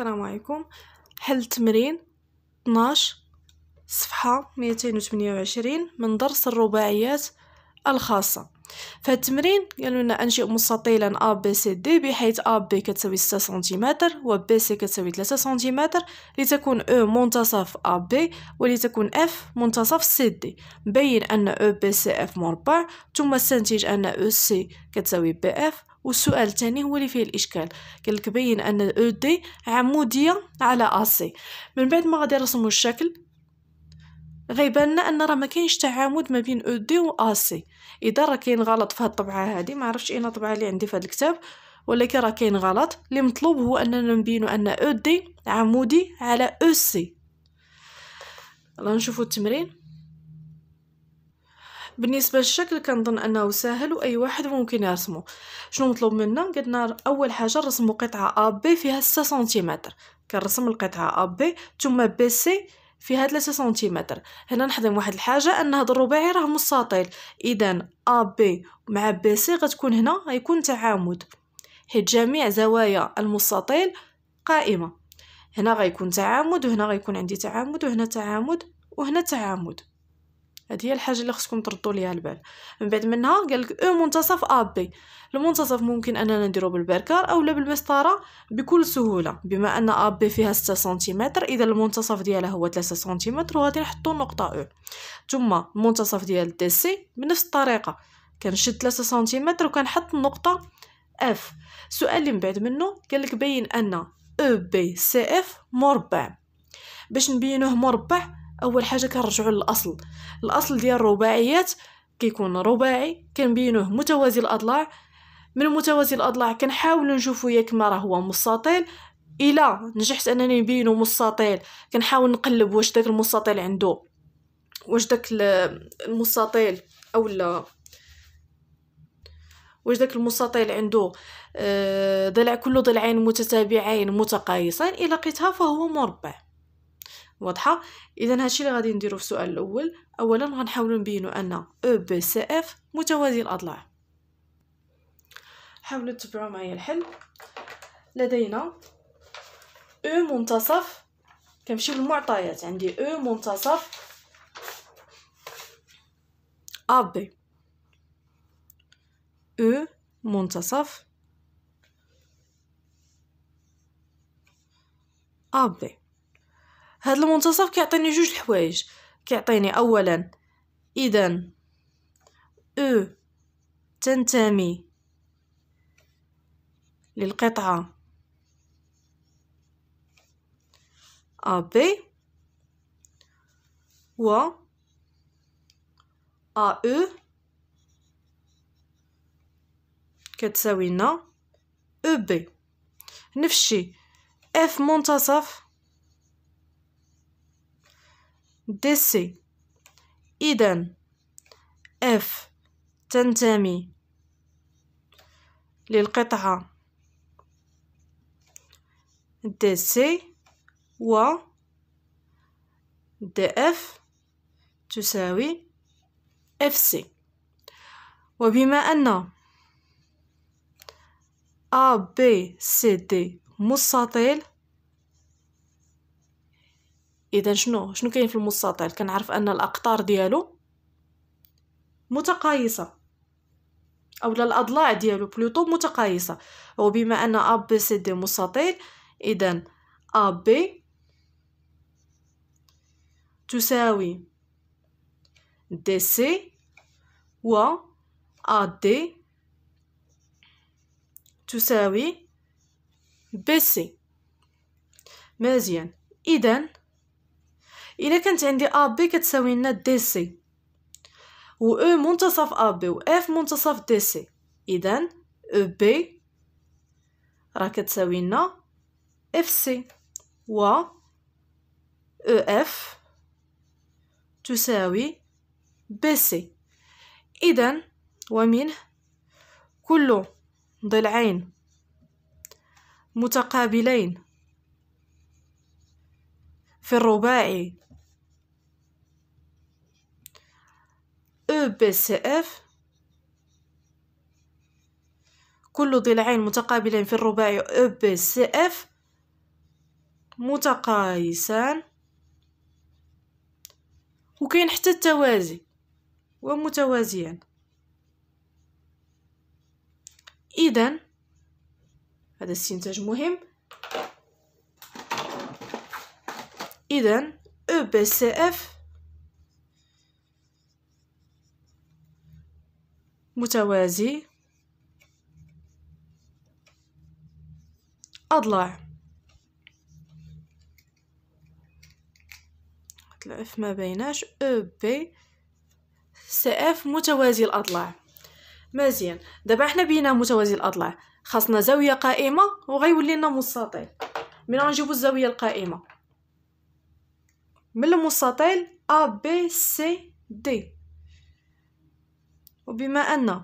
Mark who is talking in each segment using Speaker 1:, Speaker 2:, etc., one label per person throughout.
Speaker 1: السلام عليكم حل التمرين 12 صفحة 228 من درس الرباعيات الخاصة فهاد التمرين قالوا لنا انشئ مستطيلا ا بي سي دي بحيث ا بي كتساوي 6 سنتيمتر و بي سي كتساوي 3 سنتيمتر لتكون او e منتصف ا بي ولتكون اف منتصف سي دي بين ان او بي سي اف مربع ثم استنتج ان او e سي كتساوي بي اف والسؤال الثاني هو اللي فيه الاشكال قال لك بين ان او دي عموديه على اسي من بعد ما غادي نرسمو الشكل غيبان لنا ان راه ما كاينش تعامد ما بين او دي و اسي اذا راه كاين غلط في هاد الطبعه هادي ما عرفتش اين الطبعه اللي عندي في هاد الكتاب ولكن راه كاين غلط اللي مطلوب هو اننا نبينو ان او دي عمودي على او سي نشوفوا التمرين بالنسبه للشكل كنظن انه سهل واي واحد ممكن يرسمه شنو مطلوب منا قلنا اول حاجه نرسموا قطعه ا بي فيها 6 سنتيمتر كنرسم القطعه ا بي ثم بي سي فيها 3 سنتيمتر هنا نحضم واحد الحاجه ان هذا الرباعي راه مستطيل اذا ا بي مع بي سي غتكون هنا غيكون تعامد حيت جميع زوايا المستطيل قائمه هنا غيكون تعامد وهنا غيكون عندي تعامد وهنا تعامد وهنا تعامد هذه هي الحاجه اللي خصكم تردوا ليها البال من بعد منها قال لك او منتصف ا بي المنتصف ممكن اننا نديرو بالبركار اولا بالمسطره بكل سهوله بما ان ا بي فيها 6 سنتيمتر اذا المنتصف ديالها هو 3 سنتيمتر وغادي نحطو النقطه او ثم المنتصف ديال دي سي بنفس الطريقه كنشد 3 سنتيمتر وكنحط النقطه اف السؤال اللي من بعد منه قال لك بين ان او بي سي اف مربع باش نبينوه مربع اول حاجه كنرجعوا للاصل الاصل ديال الرباعيات كيكون رباعي كنبينوه متوازي الاضلاع من متوازي الاضلاع كنحاول نشوفو ياك ما راه هو مستطيل الا نجحت انني نبينو مستطيل كنحاول نقلب واش داك المستطيل عنده واش داك المستطيل اولا واش داك المستطيل عنده آه، ضلع كل ضلعين متتابعين متقايصين الا لقيتها فهو مربع واضحه اذا هادشي اللي غادي نديرو في السؤال الاول اولا غنحاولو نبينو ان او بي سي اف متوازي الاضلاع حاولوا تتبعوا معايا الحل لدينا او منتصف كنمشي للمعطيات عندي او منتصف ا بي او منتصف ا بي هاد المنتصف كيعطيني جوج الحوايج كيعطيني اولا اذا او تنتمي للقطعة ا بي و e. ا أو كتساوي لنا أو بي نفس الشيء اف منتصف دي سي إذن اف تنتمي للقطعة دي سي و دي اف تساوي اف سي وبما أن أ ب سي دي مستطيل اذا شنو شنو كاين في المستطيل كنعرف ان الاقطار ديالو متقايصه اولا الاضلاع ديالو بلوتو متقايصه وبما ان ا بي سي دي مستطيل اذا ا بي تساوي دي سي و ا دي تساوي بي سي مزيان اذا الا كانت عندي ا بي كتساوي لنا دي سي و او e منتصف ا بي و اف منتصف دي سي اذا او بي راه كتساوي لنا اف سي و او e اف تساوي بي سي اذا ومنه كل ضلعين متقابلين في الرباعي EBCF كل ضلعين متقابلين في الرباعي EBCF متقايسان وكاين حتى التوازي ومتوازيان اذا هذا استنتاج مهم اذا EBCF متوازي أضلاع الأف ما بيناش أو بي سي اف متوازي الأضلاع مزيان دابا حنا بينا متوازي الأضلاع خاصنا زاوية قائمة وغيولي لنا مستطيل من غنجيبو الزاوية القائمة من المستطيل أ بي سي دي وبما أن آ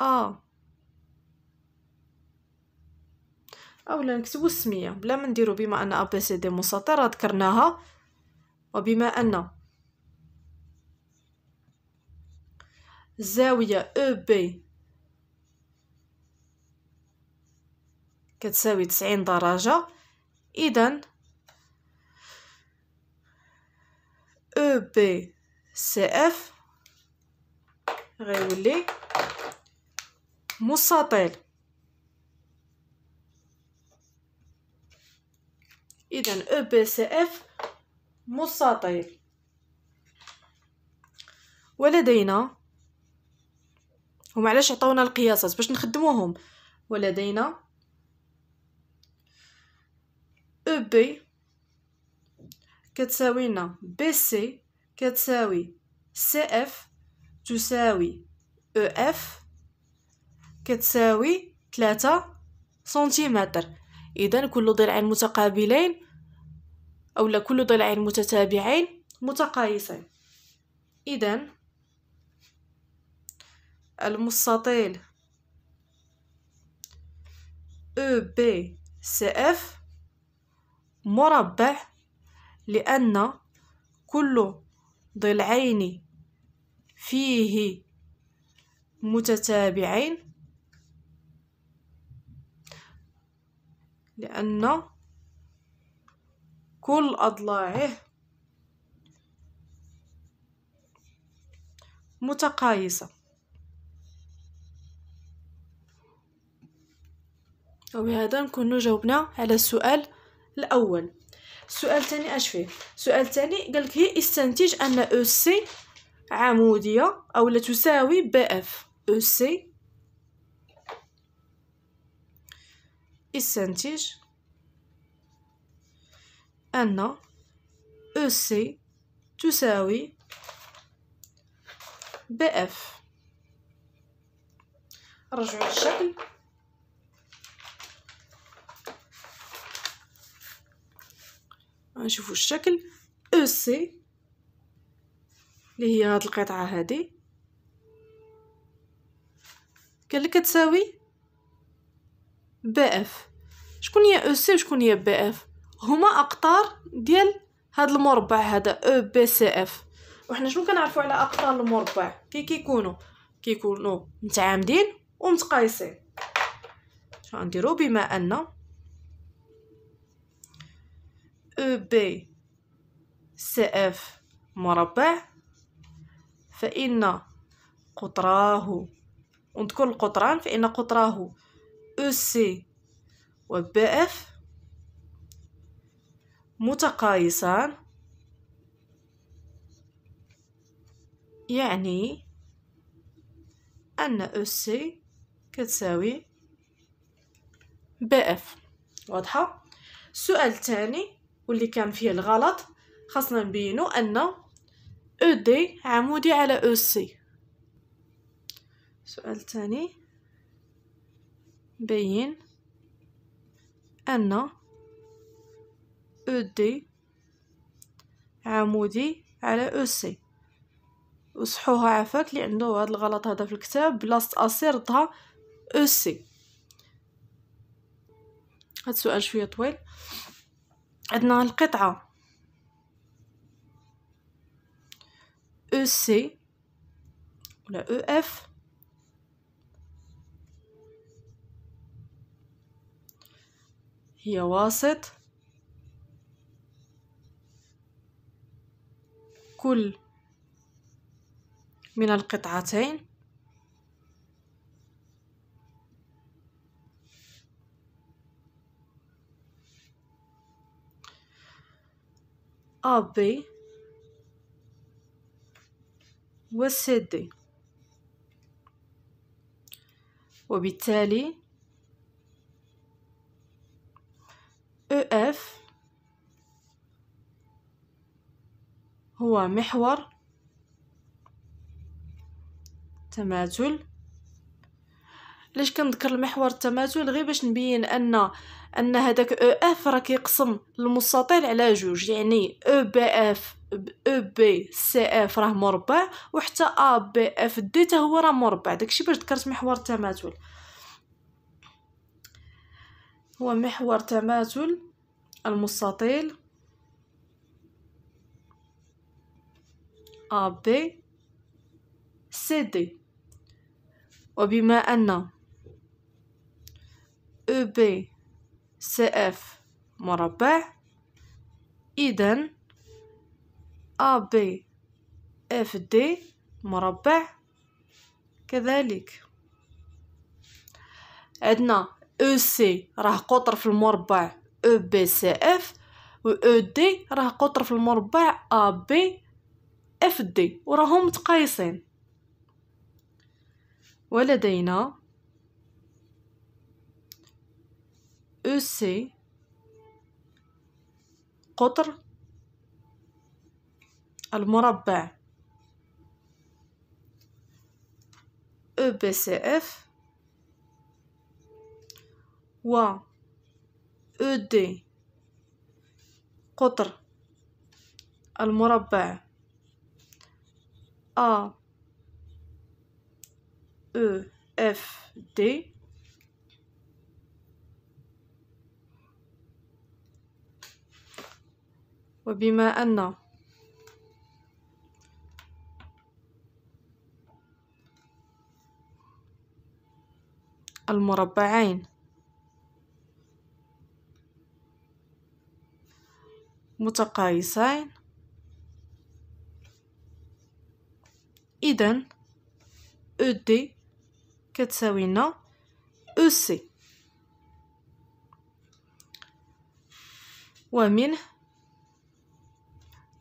Speaker 1: آه. أولا نكتبو السمية بلا ما نديرو بما أن أ دي مسطرة ذكرناها وبما أن الزاوية أو بي كتساوي تسعين درجة إذا أو بي سي اف غيولي مستطيل اذا او بي سي اف مستطيل ولدينا هما علاش عطاونا القياسات باش نخدموهم ولدينا او بي كتساوينا بي سي كتساوي سي اف تساوي او e اف كتساوي ثلاثة سنتيمتر اذا كل ضلعين متقابلين او كل ضلعين متتابعين متقايسين اذا المستطيل او بي سي اف مربع لان كل ضلعين فيه متتابعين لأن كل أضلاعه متقايسة وبهذا نكون جاوبنا على السؤال الأول السؤال الثاني اش فيه السؤال الثاني قالك هي استنتج ان او سي عموديه او لا تساوي بي اف او سي استنتج ان او سي تساوي بي اف رجعوا للشكل غنشوفوا الشكل او e سي اللي هي هاد القطعه هادي كان اللي كتساوي بي اف شكون هي او e سي وشكون هي بي اف هما اقطار ديال هاد المربع هذا او بي سي اف وحنا شنو كنعرفوا على اقطار المربع كي كيكونوا كيكونوا متعامدين ومتقايسين شنو بما ان أو بي سي إف مربع فإن قطراه ونذكر القطران فإن قطراه أو e سي و بي إف متقايسان يعني أن أو e سي كتساوي بي إف واضحة السؤال الثاني واللي كان فيه الغلط خاصنا نبينو ان او دي عمودي على او سي سؤال ثاني بين ان او دي عمودي على او سي وصحوها عفاك اللي عنده هذا الغلط هذا في الكتاب بلاصه اسيرتها ردها او سي هاد السؤال شويه طويل عندنا القطعة EC ولا EF هي واسط كل من القطعتين سي دي وبالتالي EF هو محور تماثل ليش كنذكر المحور التماثل غير باش نبين ان ان هذاك او اف راه كيقسم المستطيل على جوج يعني او بي اف او بي سي اف راه مربع وحتى ا بي اف دي حتى هو راه مربع داكشي باش ذكرت محور التماثل هو محور تماثل المستطيل ا بي سي دي وبما ان أو بي سي إف مربع إذا أ بي إف دي مربع كذلك عندنا أو سي راه قطر في المربع أو بي سي إف و أو دي راه قطر في المربع أ بي إف دي وراهم متقايصين ولدينا 2 e c قطر المربع EBCF و ED قطر المربع A او اف دي وبما أن المربعين متقايسين إذن أو دي كتساوي أو سي ومنه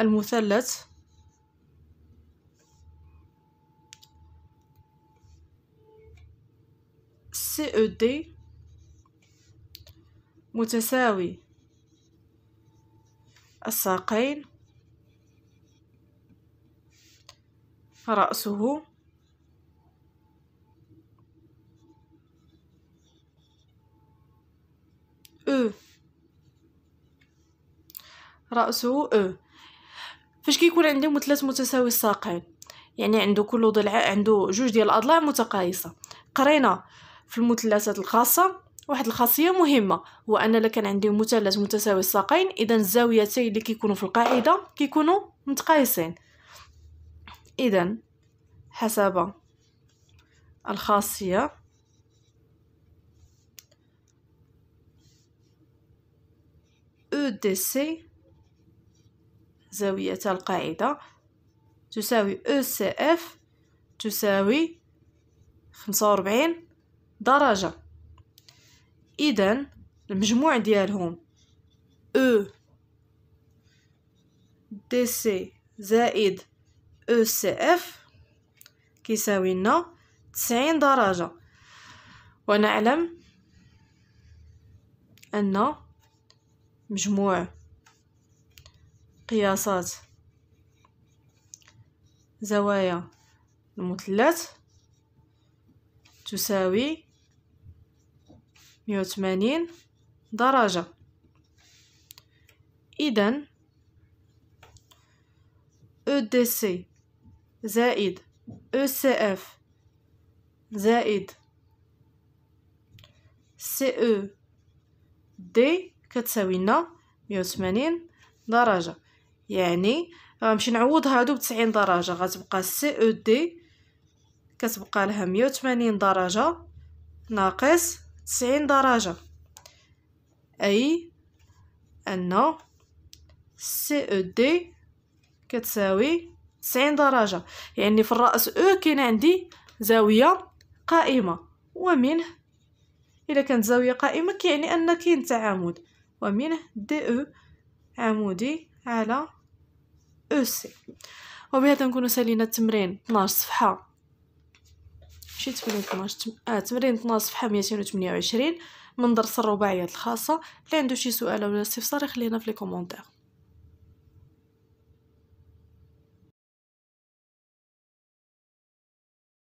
Speaker 1: المثلث CED متساوي الساقين رأسه أو e. رأسه أو e. فاش كيكون عندهم مثلث متساوي الساقين يعني عنده كل ضلع عنده جوج ديال الاضلاع متقايسه قرينا في المثلثات الخاصه واحد الخاصيه مهمه هو ان الا كان عندي مثلث متساوي الساقين اذا الزاويتين اللي كيكونوا في القاعده كيكونوا متقايسين اذا حسب الخاصيه او دي سي زاوية القاعدة تساوي او سي اف تساوي خمسة وربعين درجة إذن المجموع ديالهم او دي سي زائد او سي اف كيساوي لنا تسعين درجة ونعلم أن مجموع قياسات زوايا المثلث تساوي مية درجة إذن EDC زائد ECF زائد CED D كتساوي لنا مية درجة يعني غنمشي آه، نعوض هادو بتسعين درجة غتبقى سي او دي كتبقى لها مية درجة ناقص تسعين درجة أي أن سي او دي كتساوي تسعين درجة يعني في الرأس او كاين عندي زاوية قائمة ومنه إذا كانت زاوية قائمة كيعني أن كاين تعامد ومنه دي او عمودي على او سي وبهذا نكونوا سالينا التمرين 12 صفحه شي تمرين 12 تم... اه تمرين 12 صفحه 228 من درس الرباعيات الخاصه اللي عنده شي سؤال ولا استفسار يخلينا في لي كومونتير